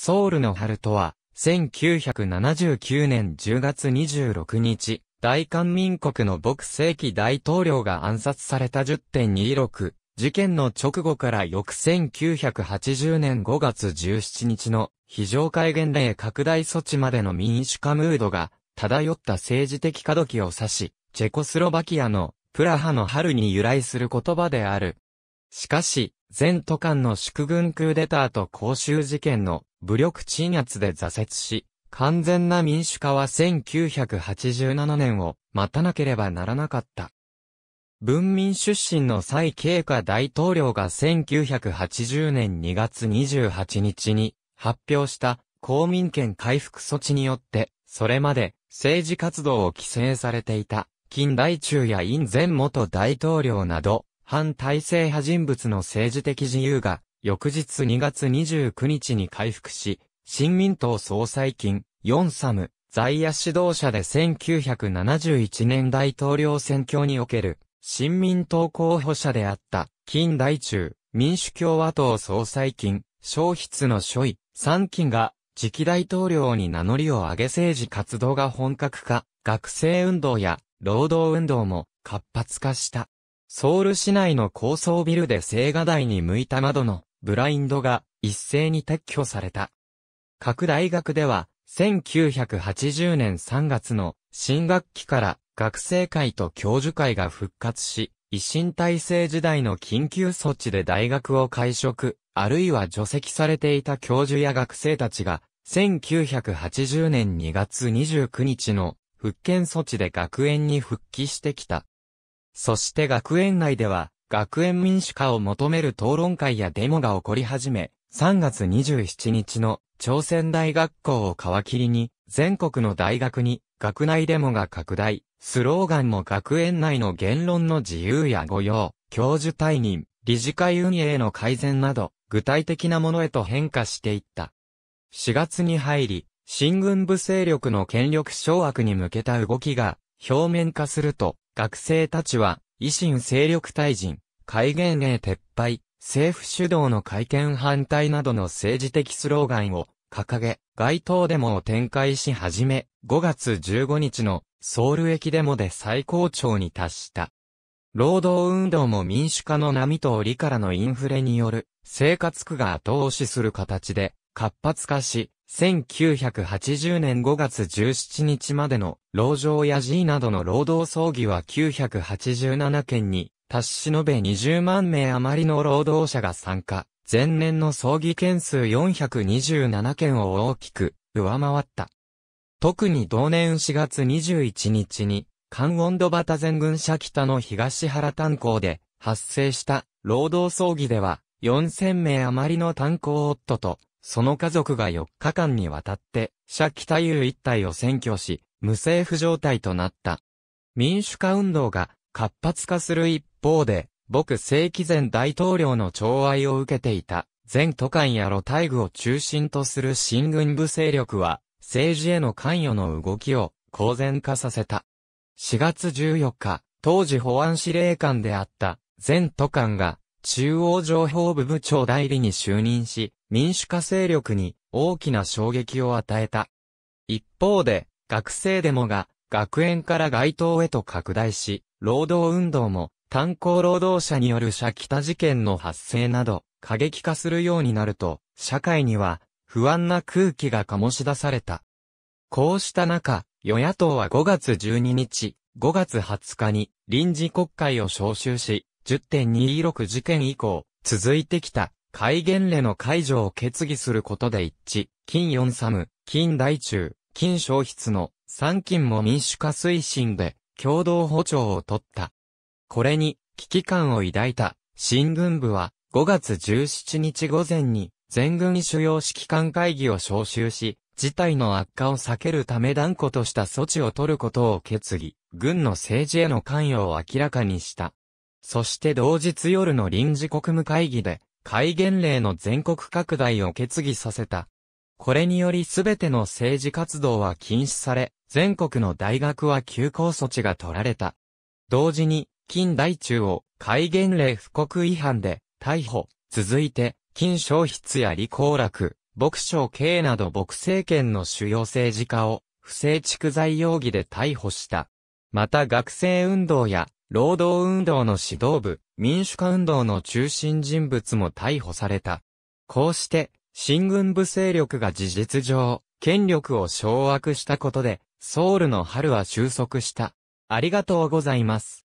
ソウルの春とは、1979年10月26日、大韓民国の牧世紀大統領が暗殺された10.26事件の直後から翌1980年5月17日の非常戒厳令拡大措置までの民主化ムードが漂った政治的過渡期を指し、チェコスロバキアのプラハの春に由来する言葉である。しかし、全都間の祝軍クーデターと公衆事件の武力鎮圧で挫折し、完全な民主化は1987年を待たなければならなかった。文民出身の蔡慶華大統領が1980年2月28日に発表した公民権回復措置によって、それまで政治活動を規制されていた近代中や院前元大統領など、反体制派人物の政治的自由が翌日2月29日に回復し、新民党総裁金、4サム、在野指導者で1971年大統領選挙における、新民党候補者であった、近代中、民主共和党総裁金、消筆の諸位、三金が、次期大統領に名乗りを上げ政治活動が本格化、学生運動や労働運動も活発化した。ソウル市内の高層ビルで青瓦台に向いた窓のブラインドが一斉に撤去された。各大学では、1980年3月の新学期から学生会と教授会が復活し、維新体制時代の緊急措置で大学を会食、あるいは除籍されていた教授や学生たちが、1980年2月29日の復権措置で学園に復帰してきた。そして学園内では、学園民主化を求める討論会やデモが起こり始め、3月27日の朝鮮大学校を皮切りに、全国の大学に学内デモが拡大、スローガンも学園内の言論の自由や御用、教授退任、理事会運営の改善など、具体的なものへと変化していった。4月に入り、新軍部勢力の権力掌握に向けた動きが表面化すると、学生たちは維新勢力退陣、戒厳令撤廃、政府主導の改憲反対などの政治的スローガンを掲げ、街頭デモを展開し始め、5月15日のソウル駅デモで最高潮に達した。労働運動も民主化の波と折からのインフレによる生活苦が後押しする形で活発化し、1980年5月17日までの、老城や G などの労働葬儀は987件に、達し延べ20万名余りの労働者が参加。前年の葬儀件数427件を大きく上回った。特に同年4月21日に、関温度端前軍社北の東原炭鉱で発生した労働葬儀では、4000名余りの炭鉱夫とその家族が4日間にわたって、社北遊一体を占拠し、無政府状態となった。民主化運動が活発化する一方で、僕正規前大統領の寵愛を受けていた、全都官や露大具を中心とする新軍部勢力は、政治への関与の動きを公然化させた。4月14日、当時保安司令官であった、全都官が、中央情報部部長代理に就任し、民主化勢力に大きな衝撃を与えた。一方で、学生デモが学園から街頭へと拡大し、労働運動も炭鉱労働者による社北事件の発生など過激化するようになると、社会には不安な空気が醸し出された。こうした中、与野党は5月12日、5月20日に臨時国会を召集し、10.26事件以降、続いてきた、戒厳令の解除を決議することで一致、金四サム、金大中、金消失の三金も民主化推進で共同歩調を取った。これに危機感を抱いた新軍部は5月17日午前に全軍主要指揮官会議を招集し、事態の悪化を避けるため断固とした措置を取ることを決議、軍の政治への関与を明らかにした。そして同日夜の臨時国務会議で、戒厳令の全国拡大を決議させた。これによりすべての政治活動は禁止され、全国の大学は休校措置が取られた。同時に、近代中を戒厳令布告違反で逮捕、続いて、金消筆や李光楽、牧省慶など牧政権の主要政治家を不正蓄財容疑で逮捕した。また学生運動や労働運動の指導部、民主化運動の中心人物も逮捕された。こうして、新軍部勢力が事実上、権力を掌握したことで、ソウルの春は収束した。ありがとうございます。